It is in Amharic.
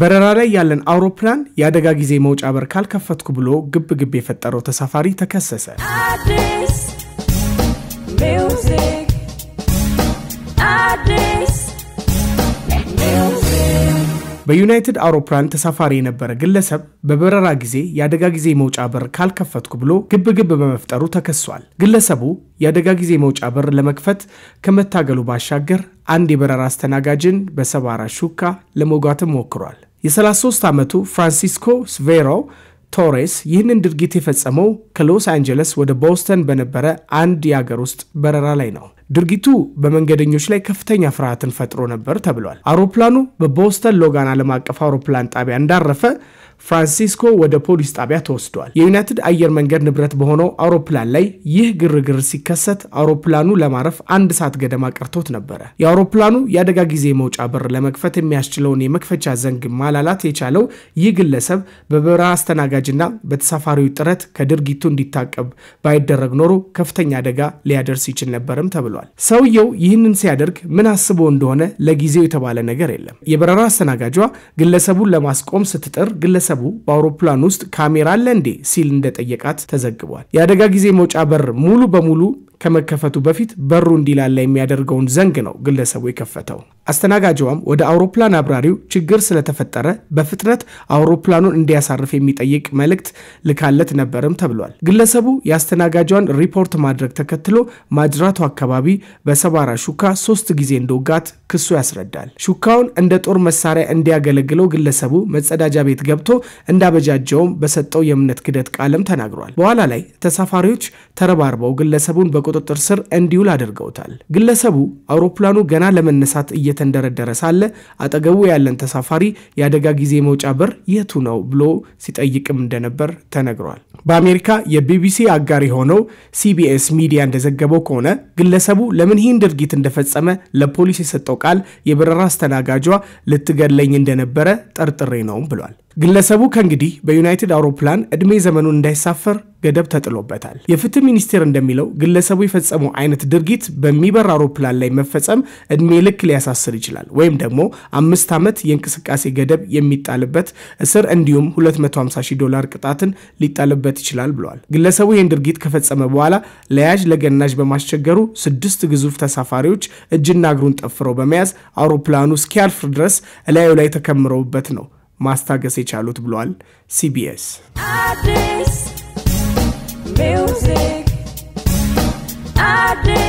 በረራ ላይ ያለን አውሮፕላን የአደጋ ጊዜ መውጫ በር ካልከፈትኩ ብሎ ግብ ግብ የፈጠረው ተሳፋሪ ተከሰሰ። አዲስ ሚውዚክ አዲስ በዩናይትድ አውሮፕላን ተሳፋሪ የነበረ ግለሰብ በበረራ ጊዜ የአደጋ ጊዜ መውጫ በር ካልከፈትኩ ብሎ ግብ ግብ በመፍጠሩ ተከሷል። ግለሰቡ የአደጋ ጊዜ መውጫ በር ለመክፈት ከመታገሉ ባሻገር አንድ የበረራ አስተናጋጅን በሰባራ ሹካ ለመውጋትም ሞክሯል። የ33 ዓመቱ ፍራንሲስኮ ስቬሮ ቶሬስ ይህንን ድርጊት የፈጸመው ከሎስ አንጀለስ ወደ ቦስተን በነበረ አንድ የአገር ውስጥ በረራ ላይ ነው። ድርጊቱ በመንገደኞች ላይ ከፍተኛ ፍርሃትን ፈጥሮ ነበር ተብሏል። አውሮፕላኑ በቦስተን ሎጋን ዓለም አቀፍ አውሮፕላን ጣቢያ እንዳረፈ ፍራንሲስኮ ወደ ፖሊስ ጣቢያ ተወስዷል። የዩናይትድ አየር መንገድ ንብረት በሆነው አውሮፕላን ላይ ይህ ግርግር ሲከሰት አውሮፕላኑ ለማረፍ አንድ ሰዓት ገደማ ቀርቶት ነበረ። የአውሮፕላኑ የአደጋ ጊዜ መውጫ በር ለመክፈት የሚያስችለውን የመክፈቻ ዘንግ ማላላት የቻለው ይህ ግለሰብ በበረራ አስተናጋጅና በተሳፋሪው ጥረት ከድርጊቱ እንዲታቀብ ባይደረግ ኖሮ ከፍተኛ አደጋ ሊያደርስ ይችል ነበርም ተብሏል። ብሏል። ሰውየው ይህንን ሲያደርግ ምን አስቦ እንደሆነ ለጊዜው የተባለ ነገር የለም። የበረራ አስተናጋጇ ግለሰቡን ለማስቆም ስትጥር ግለሰቡ በአውሮፕላን ውስጥ ካሜራ አለ እንዴ ሲል እንደጠየቃት ተዘግቧል። የአደጋ ጊዜ መውጫ በር ሙሉ በሙሉ ከመከፈቱ በፊት በሩ እንዲላላ የሚያደርገውን ዘንግ ነው ግለሰቡ የከፈተው። አስተናጋጅዋም ወደ አውሮፕላን አብራሪው ችግር ስለተፈጠረ በፍጥነት አውሮፕላኑን እንዲያሳርፍ የሚጠይቅ መልእክት ልካለት ነበርም ተብሏል። ግለሰቡ የአስተናጋጇን ሪፖርት ማድረግ ተከትሎ ማጅራቱ አካባቢ በሰባራ ሹካ ሶስት ጊዜ እንደወጋት ክሱ ያስረዳል። ሹካውን እንደ ጦር መሳሪያ እንዲያገለግለው ግለሰቡ መጸዳጃ ቤት ገብቶ እንዳበጃጀውም በሰጠው የእምነት ክደት ቃለም ተናግሯል። በኋላ ላይ ተሳፋሪዎች ተረባርበው ግለሰቡን በ ቁጥጥር ስር እንዲውል አድርገውታል። ግለሰቡ አውሮፕላኑ ገና ለመነሳት እየተንደረደረ ሳለ አጠገቡ ያለን ተሳፋሪ የአደጋ ጊዜ መውጫ በር የቱ ነው ብሎ ሲጠይቅም እንደነበር ተነግሯል። በአሜሪካ የቢቢሲ አጋር የሆነው ሲቢኤስ ሚዲያ እንደዘገበው ከሆነ ግለሰቡ ለምን ይህን ድርጊት እንደፈጸመ ለፖሊስ የሰጠው ቃል የበረራ አስተናጋጇ ልትገድለኝ እንደነበረ ጠርጥሬ ነውም ብሏል። ግለሰቡ ከእንግዲህ በዩናይትድ አውሮፕላን ዕድሜ ዘመኑን እንዳይሳፈር ገደብ ተጥሎበታል። የፍትህ ሚኒስቴር እንደሚለው ግለሰቡ የፈጸመው አይነት ድርጊት በሚበር አውሮፕላን ላይ መፈጸም ዕድሜ ልክ ሊያሳስር ይችላል ወይም ደግሞ አምስት ዓመት የእንቅስቃሴ ገደብ የሚጣልበት እስር እንዲሁም 250 ዶላር ቅጣትን ሊጣልበት ይችላል ብለዋል። ግለሰቡ ይህን ድርጊት ከፈጸመ በኋላ ለያዥ ለገናዥ በማስቸገሩ ስድስት ግዙፍ ተሳፋሪዎች እጅና እግሩን ጠፍረው በመያዝ አውሮፕላኑ እስኪያልፍ ድረስ እላዩ ላይ ተከምረውበት ነው ማስታገስ የቻሉት ብሏል ሲቢኤስ። አዲስ ሚውዚክ አዲስ